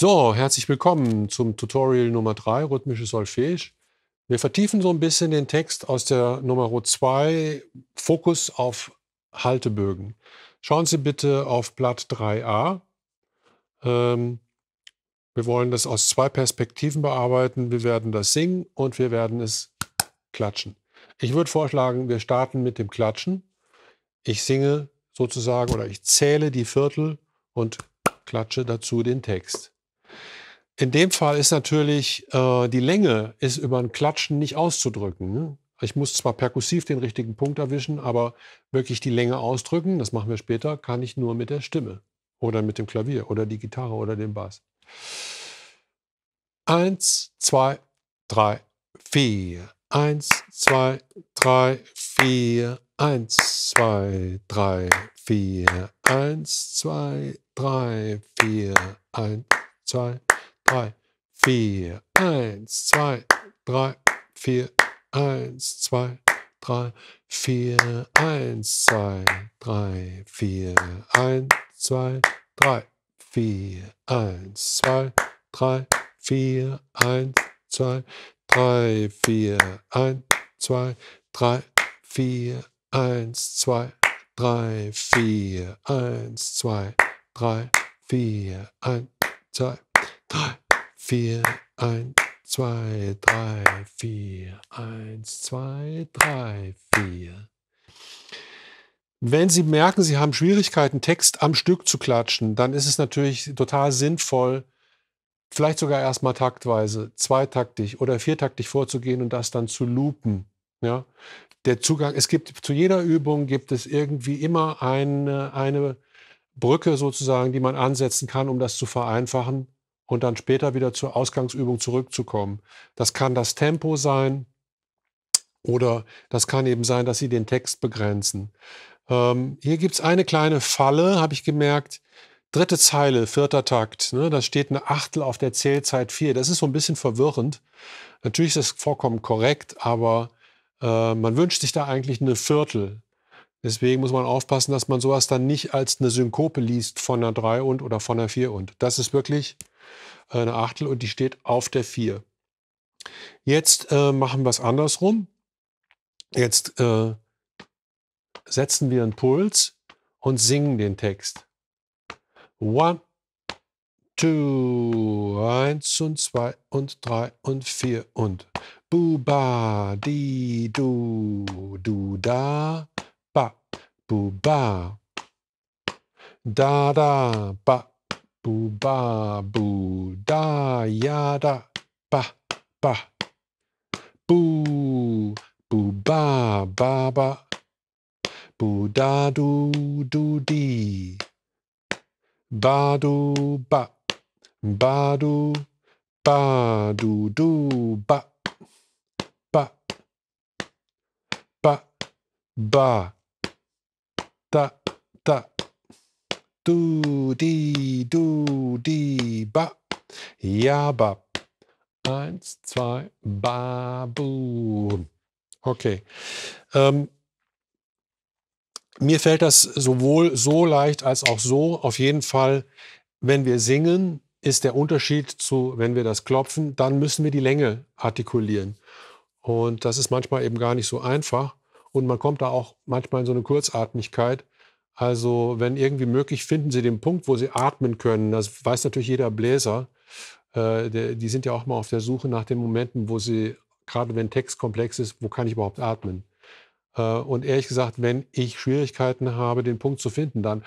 So, herzlich willkommen zum Tutorial Nummer 3, rhythmisches Solfège. Wir vertiefen so ein bisschen den Text aus der Nummer 2, Fokus auf Haltebögen. Schauen Sie bitte auf Blatt 3a. Ähm, wir wollen das aus zwei Perspektiven bearbeiten. Wir werden das singen und wir werden es klatschen. Ich würde vorschlagen, wir starten mit dem Klatschen. Ich singe sozusagen oder ich zähle die Viertel und klatsche dazu den Text. In dem Fall ist natürlich äh, die Länge ist über ein Klatschen nicht auszudrücken. Ne? Ich muss zwar perkussiv den richtigen Punkt erwischen, aber wirklich die Länge ausdrücken, das machen wir später, kann ich nur mit der Stimme oder mit dem Klavier oder die Gitarre oder dem Bass. Eins, zwei, drei, vier. Eins, zwei, drei, vier. Eins, zwei, drei, vier. Eins, zwei, drei, vier. Eins, zwei drei, vier. Eins, zwei, drei, vier. Eins, zwei, drei, vier. Eins, zwei, drei, vier. Eins, zwei, drei, vier. Eins, zwei, drei, vier. Eins, zwei, drei, vier. Eins, zwei, drei, vier. Eins, zwei, drei, vier. Eins, zwei, drei, vier. Eins, zwei, drei, vier, eins, zwei, drei, vier, eins, zwei, drei, vier. Wenn Sie merken, Sie haben Schwierigkeiten, Text am Stück zu klatschen, dann ist es natürlich total sinnvoll, vielleicht sogar erstmal taktweise, zweitaktig oder viertaktig vorzugehen und das dann zu loopen. Ja? Der Zugang, es gibt zu jeder Übung gibt es irgendwie immer eine, eine Brücke sozusagen, die man ansetzen kann, um das zu vereinfachen und dann später wieder zur Ausgangsübung zurückzukommen. Das kann das Tempo sein oder das kann eben sein, dass Sie den Text begrenzen. Ähm, hier gibt es eine kleine Falle, habe ich gemerkt. Dritte Zeile, vierter Takt. Ne? Da steht eine Achtel auf der Zählzeit 4. Das ist so ein bisschen verwirrend. Natürlich ist das vollkommen korrekt, aber äh, man wünscht sich da eigentlich eine Viertel. Deswegen muss man aufpassen, dass man sowas dann nicht als eine Synkope liest von einer 3 und oder von einer 4 und. Das ist wirklich eine Achtel und die steht auf der 4. Jetzt äh, machen wir es andersrum. Jetzt äh, setzen wir einen Puls und singen den Text. One, two, eins und zwei und drei und vier und ba di, du, du, da, ba, ba da, da, ba, Boo ba boo da ya da ba ba. Boo boo ba ba ba. Boo da do do dee. Ba do ba. Ba do ba do do ba. Ba ba ba da da. Du, die, du, die, ba. Ja, ba. Eins, zwei, ba, bu. Okay. Ähm, mir fällt das sowohl so leicht als auch so. Auf jeden Fall, wenn wir singen, ist der Unterschied zu, wenn wir das klopfen, dann müssen wir die Länge artikulieren. Und das ist manchmal eben gar nicht so einfach. Und man kommt da auch manchmal in so eine Kurzatmigkeit. Also wenn irgendwie möglich, finden Sie den Punkt, wo Sie atmen können. Das weiß natürlich jeder Bläser. Äh, die sind ja auch mal auf der Suche nach den Momenten, wo sie, gerade wenn Text komplex ist, wo kann ich überhaupt atmen? Äh, und ehrlich gesagt, wenn ich Schwierigkeiten habe, den Punkt zu finden, dann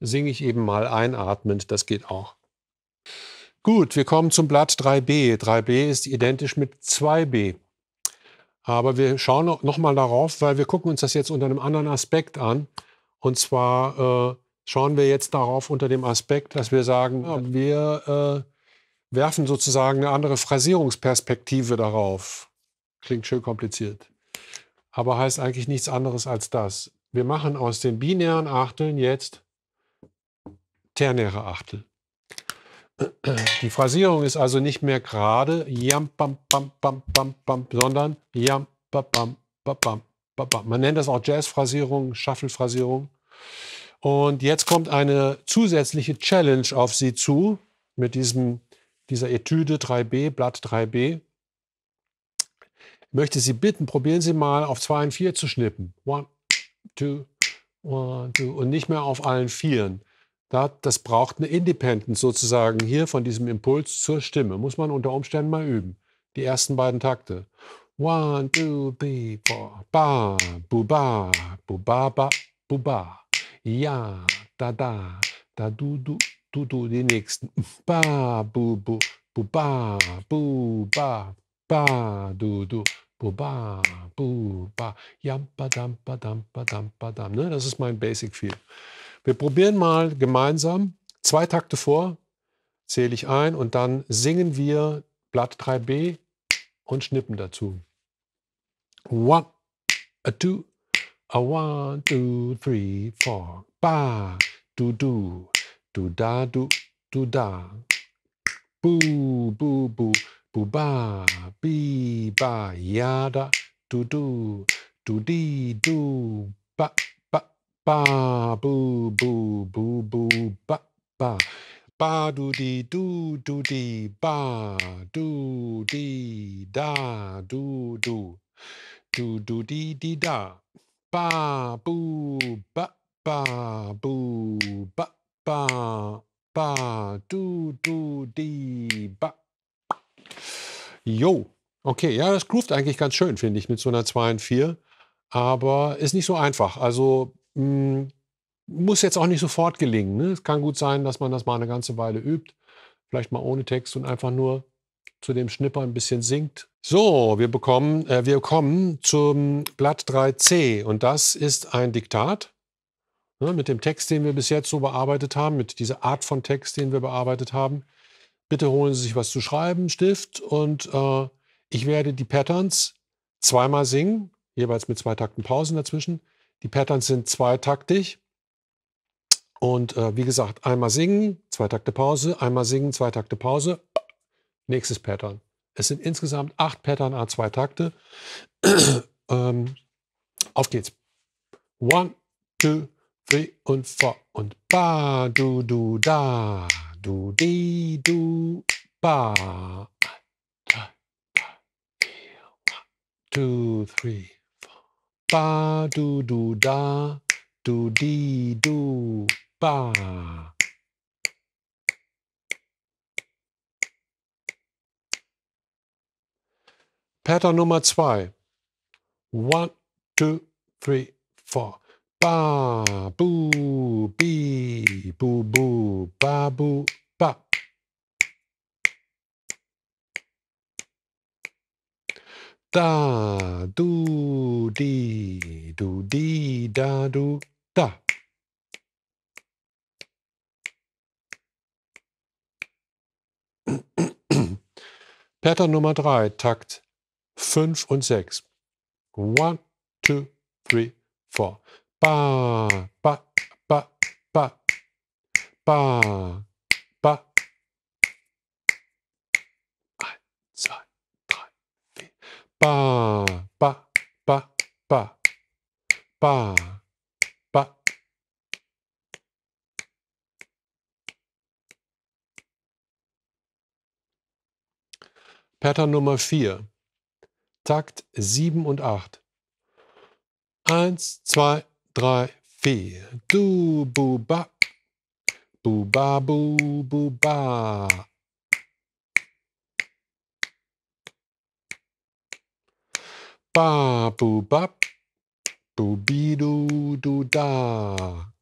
singe ich eben mal einatmend. Das geht auch. Gut, wir kommen zum Blatt 3b. 3b ist identisch mit 2b. Aber wir schauen nochmal darauf, weil wir gucken uns das jetzt unter einem anderen Aspekt an. Und zwar äh, schauen wir jetzt darauf unter dem Aspekt, dass wir sagen, ja, wir äh, werfen sozusagen eine andere Phrasierungsperspektive darauf. Klingt schön kompliziert, aber heißt eigentlich nichts anderes als das. Wir machen aus den binären Achteln jetzt ternäre Achtel. Die Phrasierung ist also nicht mehr gerade, sondern jam, bam, bam, bam, bam, man nennt das auch Jazz-Phrasierung, Shuffle-Phrasierung. Und jetzt kommt eine zusätzliche Challenge auf Sie zu mit diesem, dieser Etüde 3b, Blatt 3b. Ich möchte Sie bitten, probieren Sie mal auf 2 und 4 zu schnippen. One, two, one, two. Und nicht mehr auf allen Vieren. Das braucht eine Independence sozusagen hier von diesem Impuls zur Stimme. Muss man unter Umständen mal üben. Die ersten beiden Takte. One, two, three, four. Ba, bu, ba, bu, ba, ba, bu, ba. Ja, da, da, da, du, du, du, du, den nächsten. Ba, bu, bu, bu, ba, bu, ba, ba, du, du. Buba, buba, jampa, dampa, dampa, dampa, dampa. Ne? Das ist mein Basic Feel. Wir probieren mal gemeinsam zwei Takte vor, zähle ich ein und dann singen wir Blatt 3b und schnippen dazu. One, a two, a one, two, three, four. Ba, do do, do da do, do da. Boo, boo, boo, boo ba, bee ba, yada, do do, do dee do, ba, ba, ba, boo, boo, boo, boo, ba, ba. Ba do di do do di ba do di da do do. Du, du, di, di, da. Ba, bu, ba, ba, bu, ba, ba, ba, du, du, di, ba. Jo. Okay, ja, das groovt eigentlich ganz schön, finde ich, mit so einer 2 und 4. Aber ist nicht so einfach. Also mh, mm, muss jetzt auch nicht sofort gelingen. Ne? Es kann gut sein, dass man das mal eine ganze Weile übt. Vielleicht mal ohne Text und einfach nur zu dem Schnipper ein bisschen sinkt. So, wir bekommen, äh, wir kommen zum Blatt 3c und das ist ein Diktat ne, mit dem Text, den wir bis jetzt so bearbeitet haben, mit dieser Art von Text, den wir bearbeitet haben. Bitte holen Sie sich was zu schreiben, Stift und äh, ich werde die Patterns zweimal singen, jeweils mit zwei Takten Pausen dazwischen. Die Patterns sind zweitaktig. Und äh, wie gesagt, einmal singen, zwei Takte Pause, einmal singen, zwei Takte Pause Nächstes Pattern. Es sind insgesamt acht Pattern an zwei Takte. ähm, auf geht's. One, two, three und four. Und ba, du, du, da, du, di, du, ba. One, two, three, two, three, four. Ba, du, du, da, du, di, du, ba. Pattern Nummer zwei. One, two, three, four. Ba, bu, bi, bu, bu, ba, bu, ba. Da, du, di, du, di, da, du, da. Pattern Nummer drei Takt 5 und 6. 1, 2, 3, 4. Ba, ba, ba, ba. Ba, ba. 1, 2, 3, 4. Ba, ba, ba, ba. Ba, ba. Pattern Nummer 4. Takt 7 und 8. Eins, zwei, drei, vier. Du, buba, buba, bu, buba. Ba, buba, bubidu, du, da.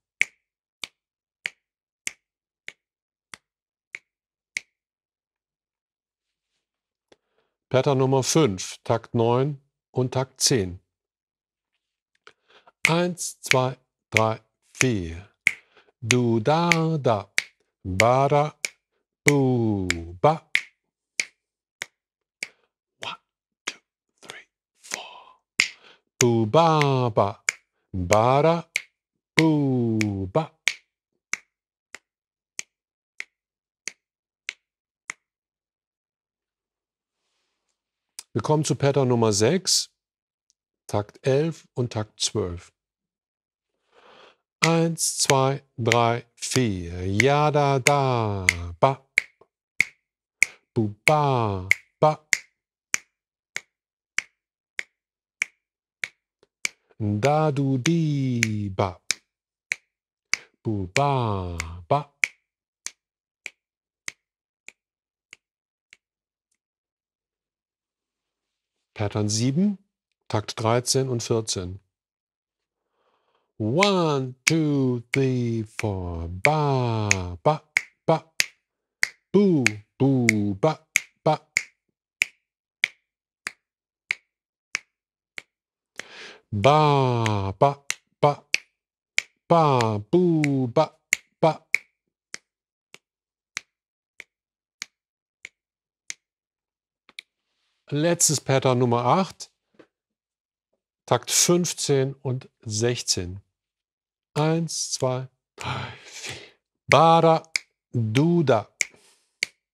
Pattern Nummer 5, Takt 9 und Takt 10. 1, 2, 3, 4. Du da da, ba da, bu ba. One, two, three, four. Bu ba ba, ba da, bu ba. Wir kommen zu Pattern Nummer 6, Takt 11 und Takt 12. 1, 2, 3, 4. Ja, da, da, ba. Bu, ba, ba. Da, du, di, ba. Bu, ba, ba. Pattern 7, Takt 13 und 14. One, two, three, four. Ba, ba, ba. Bu, bu, ba, ba. Ba, ba, ba. Ba, bu, ba. Letztes Pattern Nummer 8, Takt 15 und 16. Eins, zwei, drei, vier. Bara, Duda,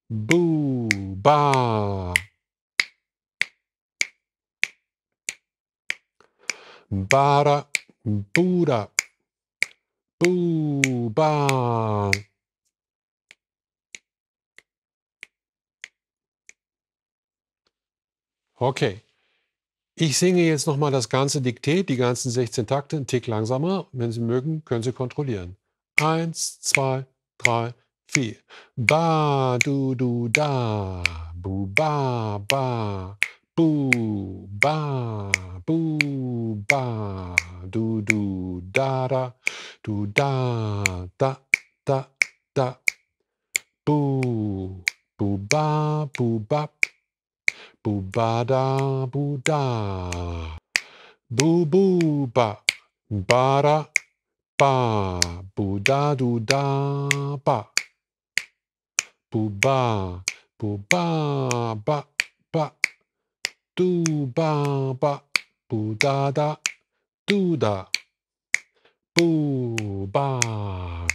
Bu, Ba. Bada, Buda, Bu, Ba. Okay. Ich singe jetzt nochmal das ganze Diktet, die ganzen 16 Takte, einen Tick langsamer. Wenn Sie mögen, können Sie kontrollieren. Eins, zwei, drei, vier. Ba, du, du, da. Bu, ba, ba. Bu, ba, bu, ba. Du, du, da, da. Du, da, da, da, da. Bu, bu, ba, bu, ba. Boo ba da boo da. Boo boo ba. Ba da ba. Boo da do da ba. Boo ba. Boo ba ba ba. Doo ba ba. Boo da da. Doo da. Boo ba.